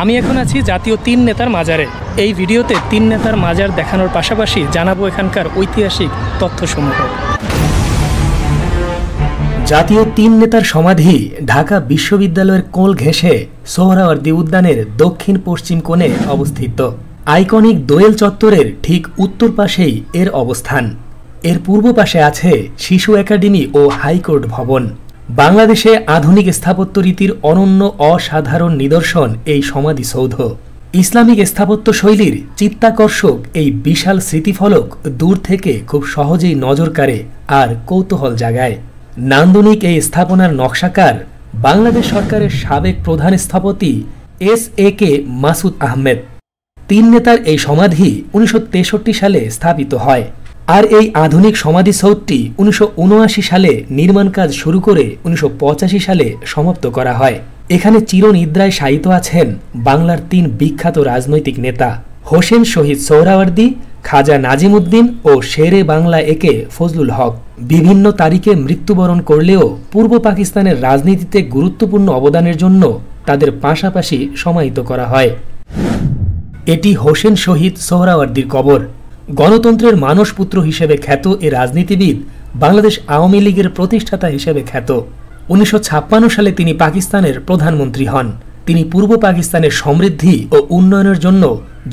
আমি এখন আছি জাতীয় তিন নেতার মাজারে এই ভিডিওতে তিন নেতার মাজার দেখানোর পাশাপাশি জানাবো এখানকার ঐতিহাসিক তথ্যসমূহ জাতীয় তিন নেতার সমাধি ঢাকা বিশ্ববিদ্যালয়ের কোল ঘেঁষে সোহরাওয়ার্দি উদ্যানের দক্ষিণ পশ্চিম কোণে অবস্থিত আইকনিক দোয়েল চত্বরের ঠিক উত্তর পাশেই এর অবস্থান এর পূর্ব পাশে আছে শিশু একাডেমি ও হাইকোর্ট ভবন বাংলাদেশে আধুনিক স্থাপত্য রীতির অনন্য অসাধারণ নিদর্শন এই সমাধিসৌধ ইসলামিক স্থাপত্য শৈলীর চিত্তাকর্ষক এই বিশাল স্মৃতিফলক দূর থেকে খুব সহজেই নজর কাড়ে আর কৌতূহল জাগায় নান্দনিক এই স্থাপনার নকশাকার বাংলাদেশ সরকারের সাবেক প্রধান স্থপতি S A K Masud Ahmed তিন নেতার এই সমাধি উনিশশো সালে স্থাপিত হয় আর এই আধুনিক সমাধিসৌধটি উনিশশো সালে নির্মাণ কাজ শুরু করে উনিশশো সালে সমাপ্ত করা হয় এখানে চিরনিদ্রায় শায়িত আছেন বাংলার তিন বিখ্যাত রাজনৈতিক নেতা হোসেন শহীদ সোহরাওয়ার্দী খাজা নাজিমুদ্দিন ও শেরে বাংলা একে ফজলুল হক বিভিন্ন তারিখে মৃত্যুবরণ করলেও পূর্ব পাকিস্তানের রাজনীতিতে গুরুত্বপূর্ণ অবদানের জন্য তাদের পাশাপাশি সমাহিত করা হয় এটি হোসেন শহীদ সোহরাওয়ার্দীর কবর গণতন্ত্রের মানসপুত্র হিসেবে খ্যাত এ রাজনীতিবিদ বাংলাদেশ আওয়ামী লীগের প্রতিষ্ঠাতা হিসেবে খ্যাত উনিশশো সালে তিনি পাকিস্তানের প্রধানমন্ত্রী হন তিনি পূর্ব পাকিস্তানের সমৃদ্ধি ও উন্নয়নের জন্য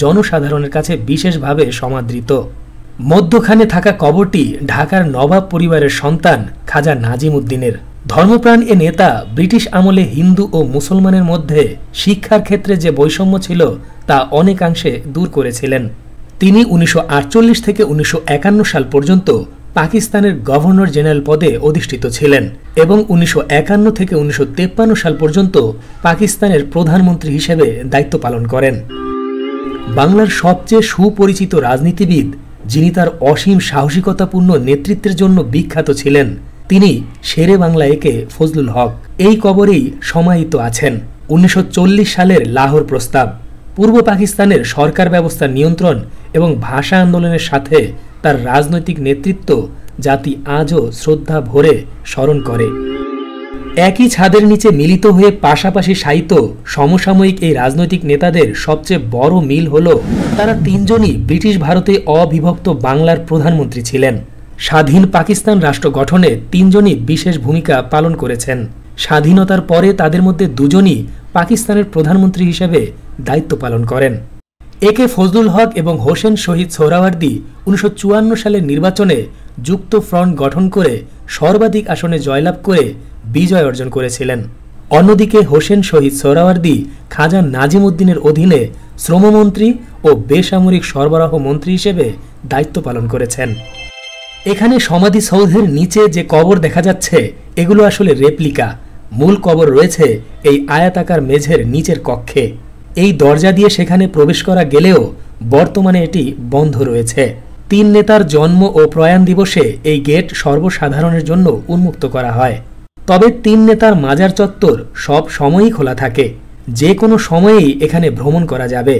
জনসাধারণের কাছে বিশেষভাবে সমাদৃত মধ্যখানে থাকা কবরটি ঢাকার নবাব পরিবারের সন্তান খাজা নাজিম উদ্দিনের ধর্মপ্রাণ এ নেতা ব্রিটিশ আমলে হিন্দু ও মুসলমানের মধ্যে শিক্ষার ক্ষেত্রে যে বৈষম্য ছিল তা অনেকাংশে দূর করেছিলেন তিনি উনিশশো থেকে উনিশশো সাল পর্যন্ত পাকিস্তানের গভর্নর জেনারেল পদে অধিষ্ঠিত ছিলেন এবং উনিশশো থেকে উনিশশো সাল পর্যন্ত পাকিস্তানের প্রধানমন্ত্রী হিসেবে দায়িত্ব পালন করেন বাংলার সবচেয়ে সুপরিচিত রাজনীতিবিদ যিনি তার অসীম সাহসিকতাপূর্ণ নেতৃত্বের জন্য বিখ্যাত ছিলেন তিনি শেরে বাংলা একে ফজলুল হক এই কবরেই সমাহিত আছেন উনিশশো সালের লাহোর প্রস্তাব পূর্ব পাকিস্তানের সরকার ব্যবস্থা নিয়ন্ত্রণ এবং ভাষা আন্দোলনের সাথে তার রাজনৈতিক নেতৃত্ব জাতি আজও শ্রদ্ধা ভরে স্মরণ করে একই ছাদের নিচে মিলিত হয়ে পাশাপাশি সাহিত সমসাময়িক এই রাজনৈতিক নেতাদের সবচেয়ে বড় মিল হল তারা তিনজনই ব্রিটিশ ভারতে অবিভক্ত বাংলার প্রধানমন্ত্রী ছিলেন স্বাধীন পাকিস্তান রাষ্ট্র গঠনে তিনজনই বিশেষ ভূমিকা পালন করেছেন স্বাধীনতার পরে তাদের মধ্যে দুজনই পাকিস্তানের প্রধানমন্ত্রী হিসেবে দায়িত্ব পালন করেন এ কে ফজলুল হক এবং হোসেন শহীদ সোহরাওয়ার্দি উনিশশো সালের নির্বাচনে যুক্ত ফ্রন্ট গঠন করে সর্বাধিক আসনে জয়লাভ করে বিজয় অর্জন করেছিলেন অন্যদিকে হোসেন শহীদ সোহরাওয়ার্দি খাজা নাজিম উদ্দিনের অধীনে শ্রমমন্ত্রী ও বেসামরিক সরবরাহ মন্ত্রী হিসেবে দায়িত্ব পালন করেছেন এখানে সমাধি সৌধের নিচে যে কবর দেখা যাচ্ছে এগুলো আসলে রেপ্লিকা মূল কবর রয়েছে এই আয়াতাকার মেঝের নিচের কক্ষে এই দরজা দিয়ে সেখানে প্রবেশ করা গেলেও বর্তমানে এটি বন্ধ রয়েছে তিন নেতার জন্ম ও প্রয়াণ দিবসে এই গেট সর্বসাধারণের জন্য উন্মুক্ত করা হয় তবে তিন নেতার মাজার চত্বর সব সময়ই খোলা থাকে যে কোনো সময়েই এখানে ভ্রমণ করা যাবে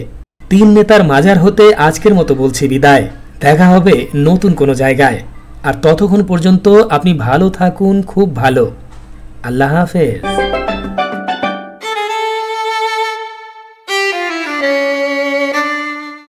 তিন নেতার মাজার হতে আজকের মতো বলছি বিদায় দেখা হবে নতুন কোনো জায়গায় আর ততক্ষণ পর্যন্ত আপনি ভালো থাকুন খুব ভালো আল্লাহ হাফেজ